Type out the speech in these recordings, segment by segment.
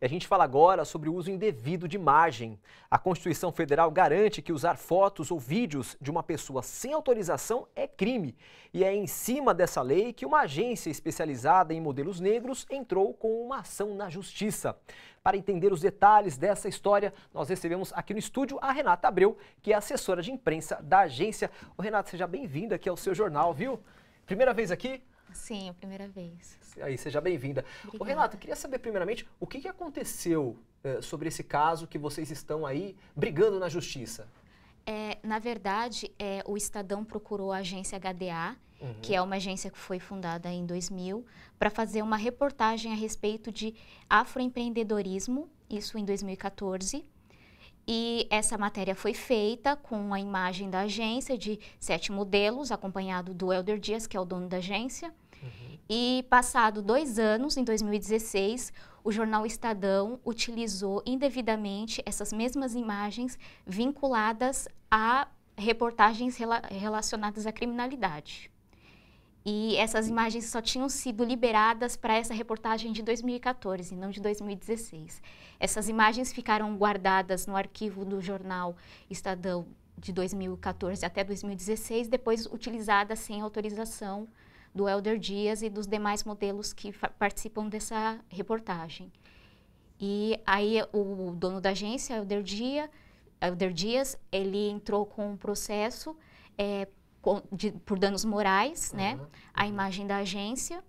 E a gente fala agora sobre o uso indevido de imagem. A Constituição Federal garante que usar fotos ou vídeos de uma pessoa sem autorização é crime. E é em cima dessa lei que uma agência especializada em modelos negros entrou com uma ação na justiça. Para entender os detalhes dessa história, nós recebemos aqui no estúdio a Renata Abreu, que é assessora de imprensa da agência. Renata, seja bem-vinda aqui ao seu jornal, viu? Primeira vez aqui? Sim, a primeira vez. Aí, seja bem-vinda. O Renata, queria saber primeiramente o que, que aconteceu eh, sobre esse caso que vocês estão aí brigando na justiça. É, na verdade, é, o Estadão procurou a agência HDA, uhum. que é uma agência que foi fundada em 2000, para fazer uma reportagem a respeito de afroempreendedorismo, isso em 2014. E essa matéria foi feita com a imagem da agência de sete modelos, acompanhado do Helder Dias, que é o dono da agência. Uhum. E passado dois anos, em 2016, o jornal Estadão utilizou indevidamente essas mesmas imagens vinculadas a reportagens rela relacionadas à criminalidade. E essas imagens só tinham sido liberadas para essa reportagem de 2014, não de 2016. Essas imagens ficaram guardadas no arquivo do jornal Estadão de 2014 até 2016, depois utilizadas sem autorização do Elder Dias e dos demais modelos que participam dessa reportagem. E aí o dono da agência, Elder, Dias, Elder Dias, ele entrou com um processo é, de, por danos morais, uhum. né? A imagem da agência.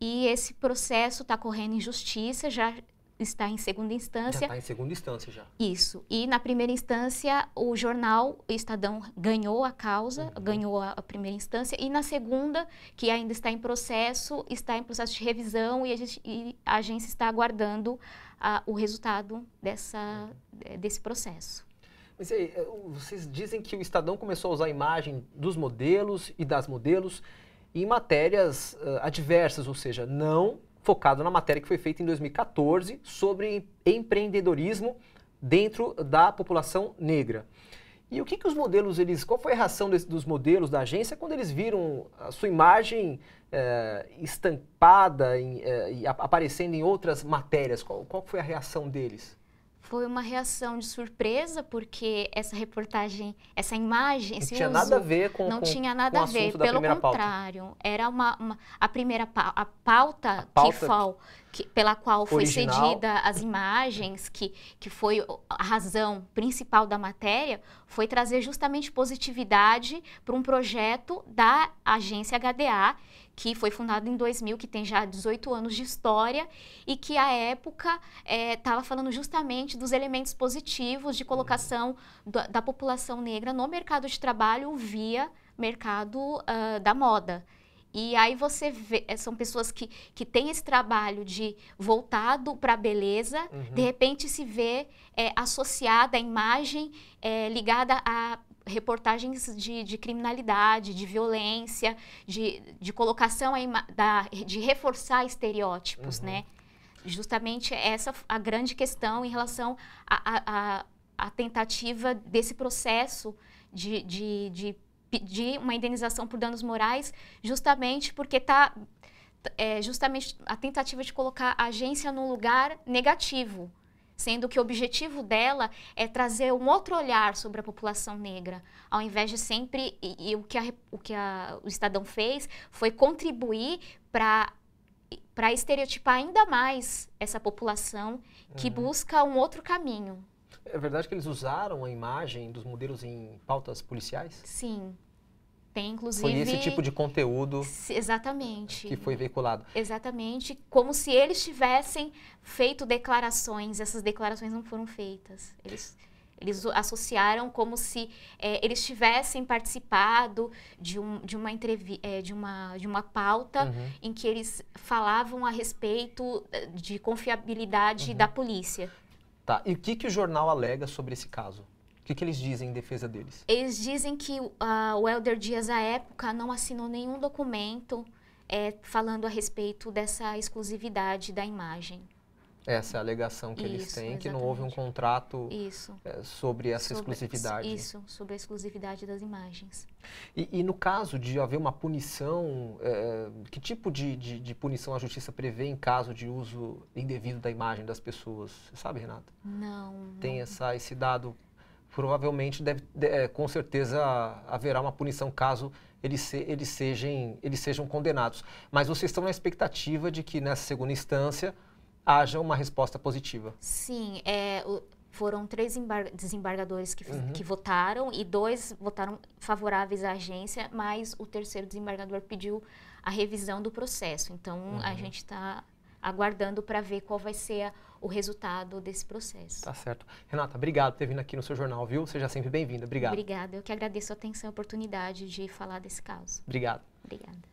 E esse processo está correndo em justiça, já está em segunda instância. Já está em segunda instância já. Isso. E na primeira instância, o jornal Estadão ganhou a causa, uhum. ganhou a, primeira instância. E na segunda, que ainda está em processo, está em processo de revisão e a, gente, e a agência está aguardando uh, o resultado dessa, uhum. desse processo. Mas aí, eh, vocês dizem que o Estadão começou a usar a imagem dos modelos e das modelos em matérias uh, adversas, ou seja, não focado na matéria que foi feita em 2014 sobre empreendedorismo dentro da população negra. E o que, que os modelos, eles, qual foi a reação desse, dos modelos da agência quando eles viram a sua imagem é, estampada em, é, e aparecendo em outras matérias? Qual, qual foi a reação deles? foi uma reação de surpresa, porque essa reportagem, essa imagem, não tinha uso, nada a ver com Não com, tinha nada a ver, pelo contrário. Pauta. Era uma, uma, a primeira pauta, a pauta que, que... Fal, que, pela qual Original. foi cedida as imagens, que, que foi a razão principal da matéria, foi trazer justamente positividade para um projeto da agência HDA, que foi fundado em 2000, que tem já 18 anos de história e que à época estava eh, é, falando justamente dos elementos positivos de colocação da, da, população negra no mercado de trabalho via mercado uh, da moda. E aí você vê, eh, são pessoas que, que têm esse trabalho de voltado para a beleza, uhum. de repente se vê é, associada à imagem é, ligada a reportagens de, de, criminalidade, de violência, de, de colocação da, de reforçar estereótipos, uhum. né? Justamente essa a grande questão em relação à tentativa desse processo de, de, de pedir uma indenização por danos morais, justamente porque está é, justamente a tentativa de colocar a agência num lugar negativo, sendo que o objetivo dela é trazer um outro olhar sobre a população negra, ao invés de sempre e, e o que, a, o, que a, o Estadão fez foi contribuir para para estereotipar ainda mais essa população que uhum. busca um outro caminho. É verdade que eles usaram a imagem dos modelos em pautas policiais? Sim. Tem, inclusive. Foi esse tipo de conteúdo. Exatamente. Que foi veiculado. Exatamente. Como se eles tivessem feito declarações. Essas declarações não foram feitas. Eles, eles associaram como se é, eles tivessem participado de, um, de, uma, entrevi é, de, uma, de uma pauta uhum. em que eles falavam a respeito eh, de confiabilidade uhum. da polícia. Tá. E o que, que o jornal alega sobre esse caso? O que, que eles dizem em defesa deles? Eles dizem que uh, o Helder Dias, à época, não assinou nenhum documento é, falando a respeito dessa exclusividade da imagem. Essa é a alegação que isso, eles têm, exatamente. que não houve um contrato isso. Eh, sobre essa sobre, exclusividade. Isso, sobre a exclusividade das imagens. E, e no caso de haver uma punição, é, que tipo de, de, de, punição a justiça prevê em caso de uso indevido da imagem das pessoas? Você sabe, Renata? Não. Tem não. Essa, esse dado? Provavelmente, deve, de, com certeza, haverá uma punição caso eles, se, eles, sejam, eles sejam condenados. Mas vocês estão na expectativa de que, nessa segunda instância, haja uma resposta positiva. Sim, é, foram três desembargadores que, uhum. que, votaram e dois votaram favoráveis à agência, mas o terceiro desembargador pediu a revisão do processo. Então uhum. a gente está aguardando para ver qual vai ser a, o resultado desse processo. Tá certo. Renata, obrigado por ter vindo aqui no seu jornal, viu? Seja sempre bem-vinda. Obrigado. Obrigada. Eu que agradeço a atenção e a oportunidade de falar desse caso. Obrigado. Obrigada.